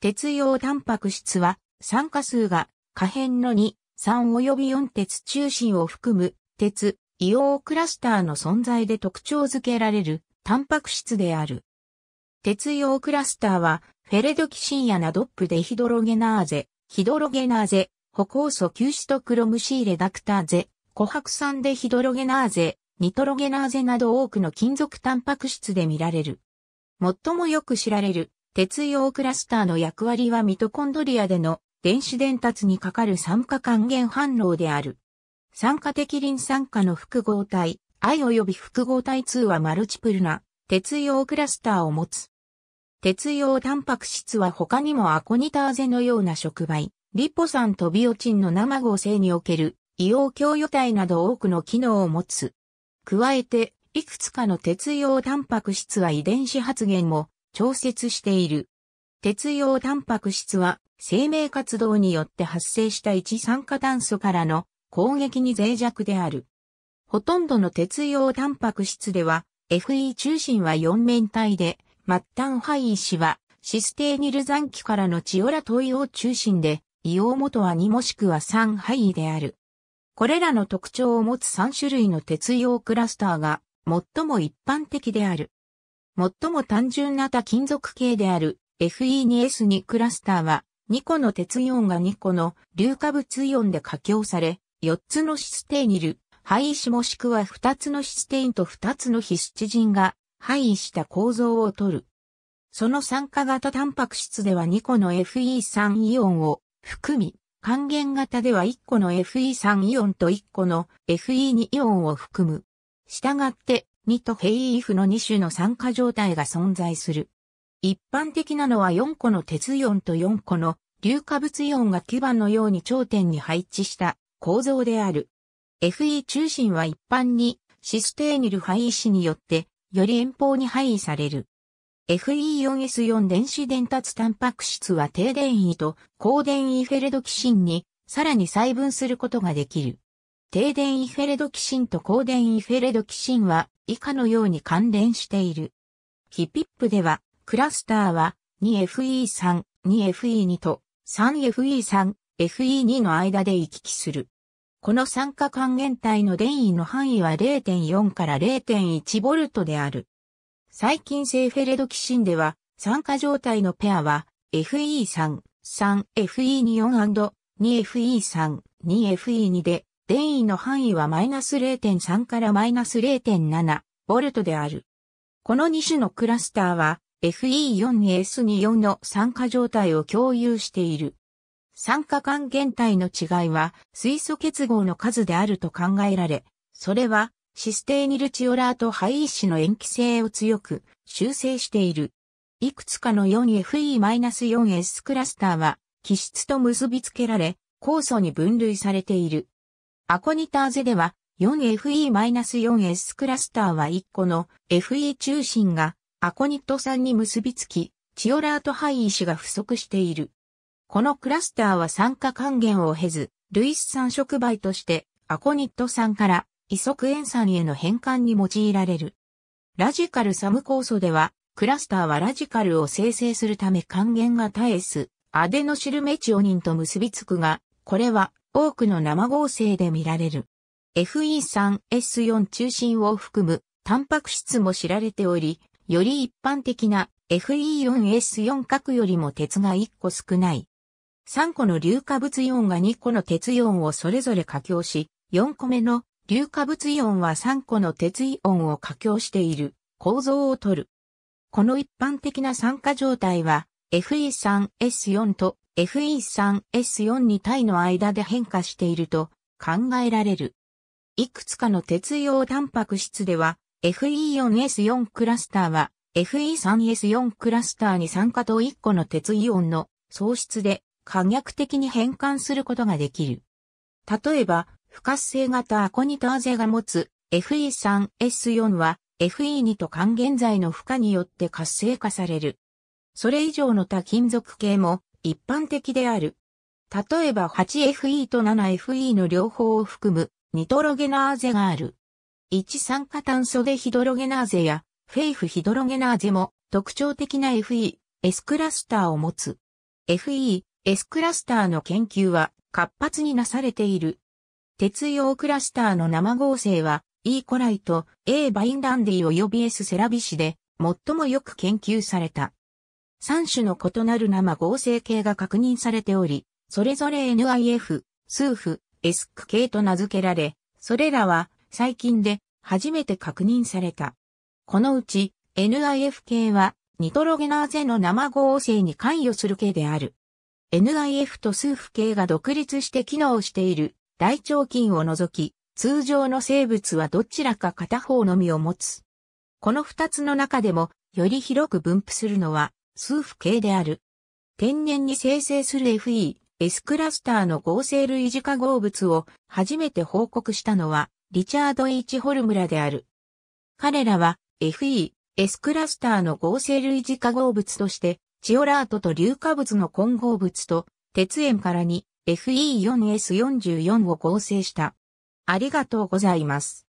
鉄用タンパク質は、酸化数が可変の2、3及び4鉄中心を含む鉄、硫黄クラスターの存在で特徴づけられるタンパク質である。鉄用クラスターは、フェレドキシンやナドップデヒドロゲナーゼ、ヒドロゲナーゼ、歩酵素吸シとクロムシーレダクターゼ、琥珀酸デヒドロゲナーゼ、ニトロゲナーゼなど多くの金属タンパク質で見られる。最もよく知られる鉄溶クラスターの役割はミトコンドリアでの電子伝達にかかる酸化還元反応である。酸化的リン酸化の複合体、I 及び複合体2はマルチプルな鉄溶クラスターを持つ。鉄溶タンパク質は他にもアコニターゼのような触媒、リポ酸とビオチンの生合成における硫黄共与体など多くの機能を持つ。加えて、いくつかの鉄用タンパク質は遺伝子発現も調節している。鉄用タンパク質は生命活動によって発生した一酸化炭素からの攻撃に脆弱である。ほとんどの鉄用タンパク質では FE 中心は4面体で末端配位はシステーニル残機からのチオラトイオ中心で硫黄元は2もしくは3配位である。これらの特徴を持つ3種類の鉄用クラスターが最も一般的である。最も単純な多金属系である Fe2S2 クラスターは2個の鉄イオンが2個の硫化物イオンで加強され、4つのシステニル、廃石もしくは2つのシステインと2つのヒスチジンが配位した構造をとる。その酸化型タンパク質では2個の FE3 イオンを含み、還元型では1個の FE3 イオンと1個の FE2 イオンを含む。したがって2とヘイイフの2種の酸化状態が存在する。一般的なのは4個の鉄イオンと4個の硫化物イオンが基板のように頂点に配置した構造である。FE 中心は一般にシステーニル配位子によってより遠方に配位される。FE4S4 電子伝達タンパク質は低電位と高電位フェルドキシンにさらに細分することができる。低電イフェレドキシンと高電イフェレドキシンは以下のように関連している。ヒピップでは、クラスターは 2FE3、2FE2 と 3FE3、FE2 の間で行き来する。この酸化還元体の電位の範囲は0.4から0.1ボルトである。細菌性フェレドキシンでは、酸化状態のペアは FE3、3FE24& 2FE3、2FE2 で、電位の範囲はマイナス0.3からマイナス0.7ボルトである。この2種のクラスターは FE4S24 の酸化状態を共有している。酸化還元体の違いは水素結合の数であると考えられ、それはシステイニルチオラート配位子の塩基性を強く修正している。いくつかの 4FE-4S クラスターは気質と結びつけられ、酵素に分類されている。アコニターゼでは 4FE-4S クラスターは1個の FE 中心がアコニット酸に結びつき、チオラート配位子が不足している。このクラスターは酸化還元を経ず、類酸触媒としてアコニット酸からイソクエン酸への変換に用いられる。ラジカルサム酵素では、クラスターはラジカルを生成するため還元が絶えす、アデノシルメチオニンと結びつくが、これは多くの生合成で見られる。FE3S4 中心を含むタンパク質も知られており、より一般的な FE4S4 核よりも鉄が1個少ない。3個の硫化物イオンが2個の鉄イオンをそれぞれ加強し、4個目の硫化物イオンは3個の鉄イオンを加強している構造をとる。この一般的な酸化状態は FE3S4 と FE3S4 に体の間で変化していると考えられる。いくつかの鉄溶タンパク質では FE4S4 クラスターは FE3S4 クラスターに酸化と1個の鉄イオンの喪失で可逆的に変換することができる。例えば、不活性型アコニターゼが持つ FE3S4 は FE2 と還元剤の負荷によって活性化される。それ以上の多金属系も一般的である。例えば 8FE と 7FE の両方を含むニトロゲナーゼがある。一酸化炭素でヒドロゲナーゼやフェイフヒドロゲナーゼも特徴的な FE、S クラスターを持つ。FE、S クラスターの研究は活発になされている。鉄用クラスターの生合成は E コライと A バインダンディ及び S セラビシで最もよく研究された。3種の異なる生合成系が確認されており、それぞれ NIF、スーフ、エスク系と名付けられ、それらは最近で初めて確認された。このうち NIF 系はニトロゲナーゼの生合成に関与する系である。NIF とスーフ系が独立して機能している大腸菌を除き、通常の生物はどちらか片方のみを持つ。この二つの中でも、より広く分布するのは、数不系である。天然に生成する FE、S クラスターの合成類似化合物を初めて報告したのは、リチャード・ H・ ホルムラである。彼らは FE、S クラスターの合成類似化合物として、チオラートと硫化物の混合物と、鉄塩からに FE4S44 を合成した。ありがとうございます。